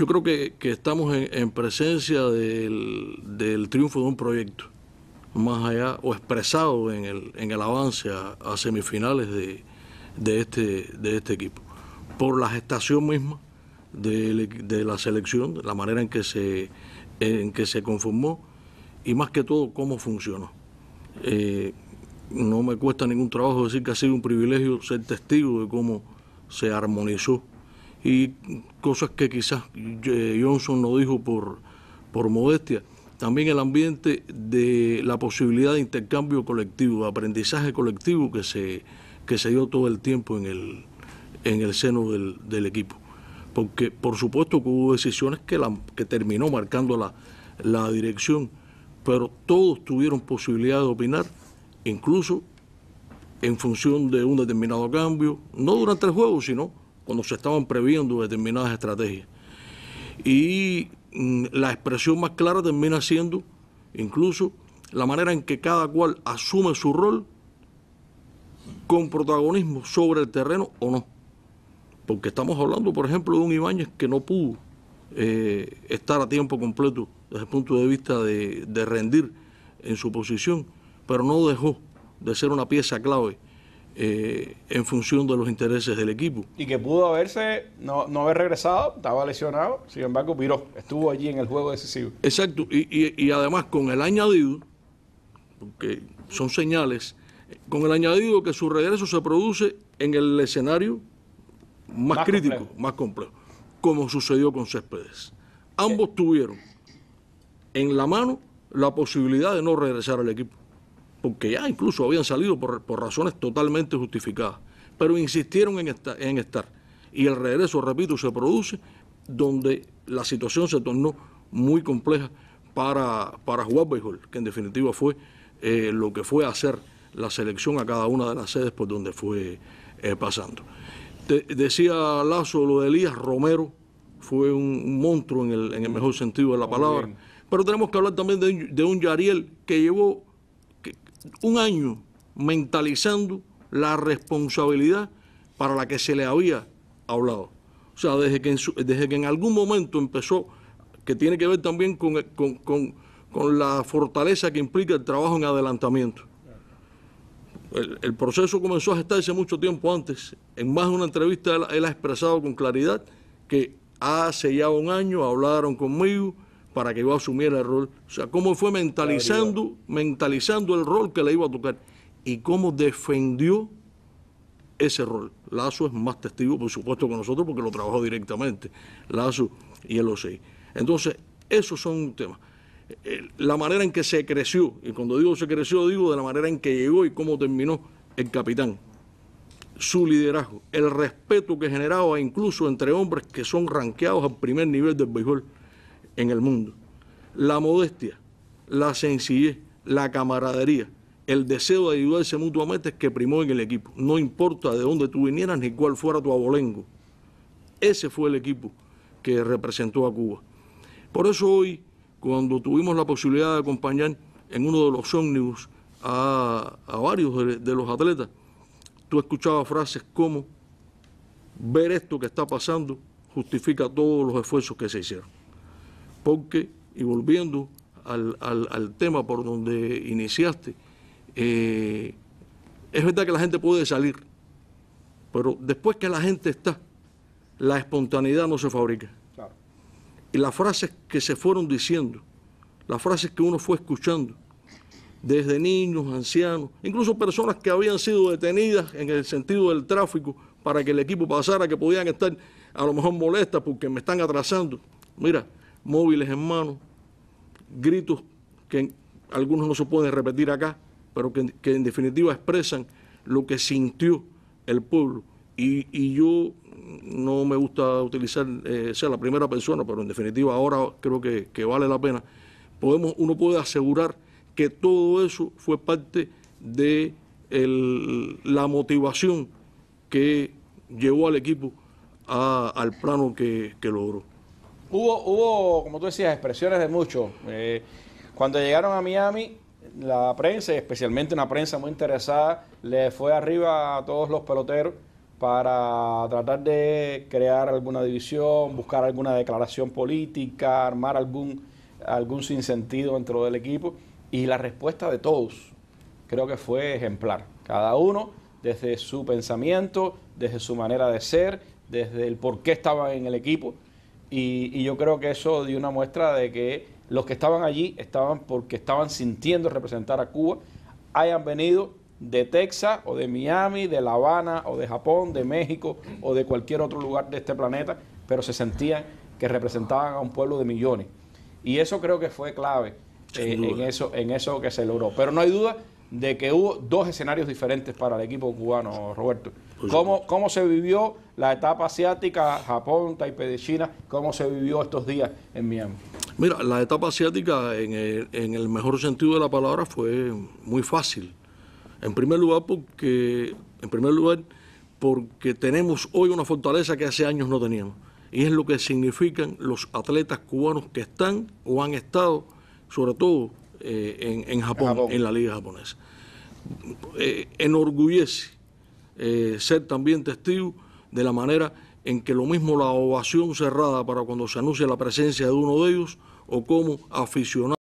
yo creo que, estamos en, presencia del, triunfo de un proyecto, más allá o expresado en el, avance a, semifinales este, de, este, equipo, por la gestación misma de, la selección, la manera en que, se, en que se conformó y más que todo cómo funcionó. Eh, no me cuesta ningún trabajo decir que ha sido un privilegio ser testigo de cómo se armonizó y cosas que quizás eh, Johnson no dijo por, por modestia. También el ambiente de la posibilidad de intercambio colectivo, de aprendizaje colectivo que se, que se dio todo el tiempo en el, en el seno del, del equipo. Porque por supuesto que hubo decisiones que, la, que terminó marcando la, la dirección, pero todos tuvieron posibilidad de opinar, incluso en función de un determinado cambio, no durante el juego, sino cuando se estaban previendo determinadas estrategias. Y mm, la expresión más clara termina siendo incluso la manera en que cada cual asume su rol con protagonismo sobre el terreno o no. Porque estamos hablando, por ejemplo, de un Ibáñez que no pudo eh, estar a tiempo completo desde el punto de vista de rendir en su posición, pero no dejó de ser una pieza clave eh, en función de los intereses del equipo. Y que pudo haberse, no, haber regresado, estaba lesionado, sin embargo, viró, estuvo allí en el juego decisivo. Exacto, y, además con el añadido, porque son señales, con el añadido que su regreso se produce en el escenario más, crítico, más complejo, como sucedió con Céspedes. Ambos tuvieron en la mano la posibilidad de no regresar al equipo porque ya incluso habían salido por, razones totalmente justificadas, pero insistieron en, estar. Y el regreso, repito, se produce donde la situación se tornó muy compleja para, para jugar béisbol, que en definitiva fue eh, lo que fue hacer la selección a cada una de las sedes por donde fue eh, pasando. decía Lazo lo de Elías Romero, fue un, monstruo en el, en el, mejor sentido de la palabra, pero tenemos que hablar también de, de un Yariel que llevó un año mentalizando la responsabilidad para la que se le había hablado. O sea, desde que en, desde que en algún momento empezó, que tiene que ver también con, la fortaleza que implica el trabajo en adelantamiento. El, proceso comenzó a gestarse mucho tiempo antes. En más de una entrevista él ha expresado con claridad que hace ya un año hablaron conmigo, para que iba a asumir el rol. O sea, cómo fue mentalizando, mentalizando el rol que le iba a tocar y cómo defendió ese rol. Lazo es más testigo, por supuesto, con nosotros porque lo trabajó directamente, Lazo y el OCI. Entonces, esos son temas. Eh, la manera en que se creció, y cuando digo se creció, digo de la manera en que llegó y cómo terminó el capitán. Su liderazgo, el respeto que generaba incluso entre hombres que son ranqueados al primer nivel del béisbol en el mundo. La modestia, la sencillez, la camaradería, el deseo de ayudarse mutuamente es que primó en el equipo. No importa de dónde tú vinieras ni cuál fuera tu abolengo. Ese fue el equipo que representó a Cuba. Por eso hoy, cuando tuvimos la posibilidad de acompañar en uno de los ómnibus a, varios de, de los atletas, tú escuchabas frases como ver esto que está pasando justifica todos los esfuerzos que se hicieron porque, y volviendo al, tema por donde iniciaste, eh, es verdad que la gente puede salir, pero después que la gente está, la espontaneidad no se fabrica. Y las frases que se fueron diciendo, las frases que uno fue escuchando, desde niños, ancianos, incluso personas que habían sido detenidas en el sentido del tráfico para que el equipo pasara, que podían estar a lo mejor molestas porque me están atrasando. Mira, móviles en mano, gritos que algunos no se pueden repetir acá, pero que, en definitiva expresan lo que sintió el pueblo. Y, yo no me gusta utilizar, eh, sea la primera persona, pero en definitiva ahora creo que, vale la pena. Podemos, uno puede asegurar que todo eso fue parte de la motivación que llevó al equipo al plano que logró. Hubo, como tú decías, expresiones de mucho. Eh, cuando llegaron a Miami, la prensa, especialmente una prensa muy interesada, le fue arriba a todos los peloteros para tratar de crear alguna división, buscar alguna declaración política, armar algún, algún sinsentido dentro del equipo. Y la respuesta de todos creo que fue ejemplar. Cada uno desde su pensamiento, desde su manera de ser, desde el por qué estaban en el equipo y, yo creo que eso dio una muestra de que los que estaban allí estaban porque estaban sintiendo representar a Cuba, hayan venido de Texas o de Miami, de La Habana o de Japón, de México o de cualquier otro lugar de este planeta, pero se sentían que representaban a un pueblo de millones. Y eso creo que fue clave eh, en, eso, en eso que se logró. Pero no hay duda de que hubo dos escenarios diferentes para el equipo cubano, Roberto. Pues ¿Cómo, se vivió la etapa asiática, Japón, Taipei de China? ¿Cómo se vivió estos días en Miami? Mira, la etapa asiática, en el, mejor sentido de la palabra, fue muy fácil. En primer lugar, porque, en primer lugar, porque tenemos hoy una fortaleza que hace años no teníamos. Y es lo que significan los atletas cubanos que están o han estado, sobre todo eh, en, Japón, en la liga japonesa. Eh, enorgullece eh, ser también testigo de la manera en que lo mismo la ovación cerrada para cuando se anuncia la presencia de uno de ellos o como aficionado.